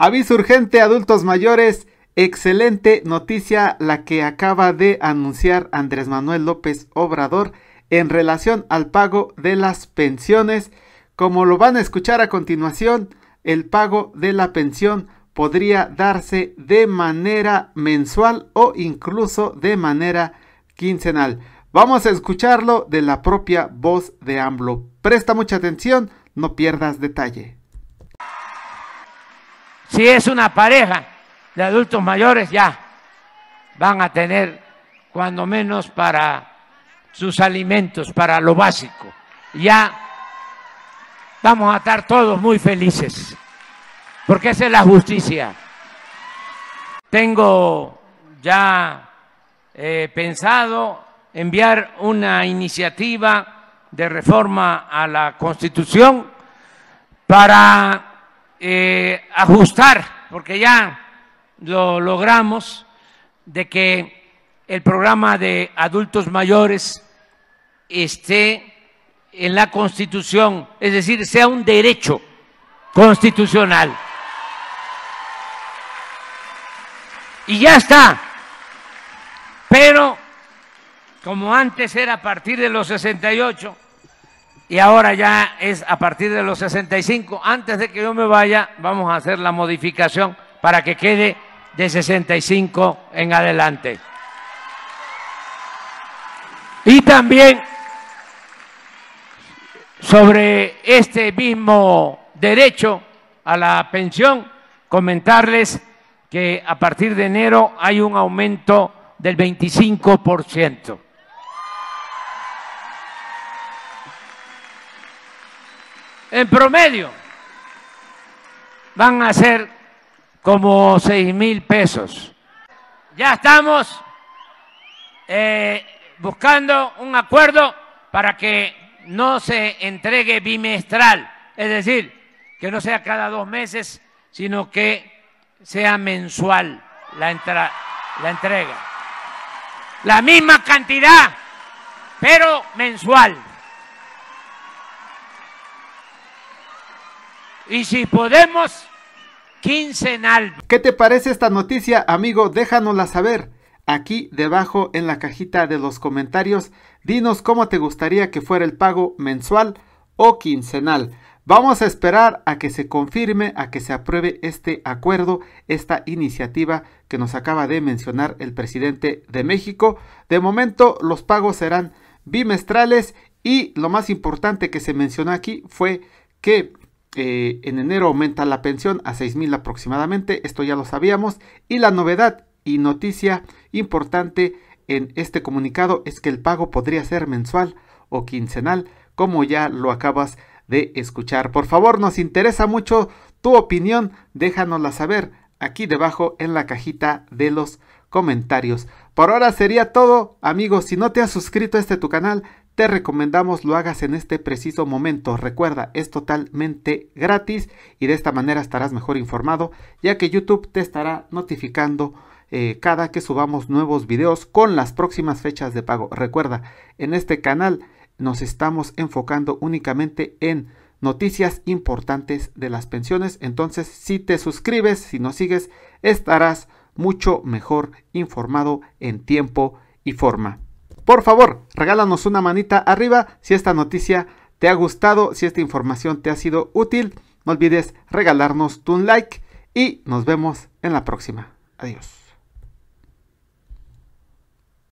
Aviso urgente, adultos mayores. Excelente noticia la que acaba de anunciar Andrés Manuel López Obrador en relación al pago de las pensiones. Como lo van a escuchar a continuación, el pago de la pensión podría darse de manera mensual o incluso de manera quincenal. Vamos a escucharlo de la propia voz de AMLO. Presta mucha atención, no pierdas detalle. Si es una pareja de adultos mayores, ya van a tener cuando menos para sus alimentos, para lo básico. Ya vamos a estar todos muy felices, porque esa es la justicia. Tengo ya eh, pensado enviar una iniciativa de reforma a la Constitución para eh, ajustar, porque ya lo logramos, de que el programa de adultos mayores esté en la Constitución, es decir, sea un derecho constitucional. Y ya está. Pero, como antes era a partir de los 68, y ahora ya es a partir de los 65. Antes de que yo me vaya, vamos a hacer la modificación para que quede de 65 en adelante. Y también sobre este mismo derecho a la pensión, comentarles que a partir de enero hay un aumento del 25%. en promedio, van a ser como 6 mil pesos. Ya estamos eh, buscando un acuerdo para que no se entregue bimestral, es decir, que no sea cada dos meses, sino que sea mensual la entrega. La misma cantidad, pero mensual. y si podemos, quincenal. ¿Qué te parece esta noticia, amigo? Déjanosla saber. Aquí debajo en la cajita de los comentarios, dinos cómo te gustaría que fuera el pago mensual o quincenal. Vamos a esperar a que se confirme, a que se apruebe este acuerdo, esta iniciativa que nos acaba de mencionar el presidente de México. De momento los pagos serán bimestrales y lo más importante que se mencionó aquí fue que eh, en enero aumenta la pensión a 6.000 mil aproximadamente, esto ya lo sabíamos. Y la novedad y noticia importante en este comunicado es que el pago podría ser mensual o quincenal, como ya lo acabas de escuchar. Por favor, nos interesa mucho tu opinión, déjanosla saber aquí debajo en la cajita de los comentarios. Por ahora sería todo, amigos. Si no te has suscrito a este tu canal, te recomendamos lo hagas en este preciso momento. Recuerda, es totalmente gratis y de esta manera estarás mejor informado, ya que YouTube te estará notificando eh, cada que subamos nuevos videos con las próximas fechas de pago. Recuerda, en este canal nos estamos enfocando únicamente en noticias importantes de las pensiones. Entonces, si te suscribes, si nos sigues, estarás mucho mejor informado en tiempo y forma. Por favor, regálanos una manita arriba si esta noticia te ha gustado, si esta información te ha sido útil. No olvides regalarnos tu like y nos vemos en la próxima. Adiós.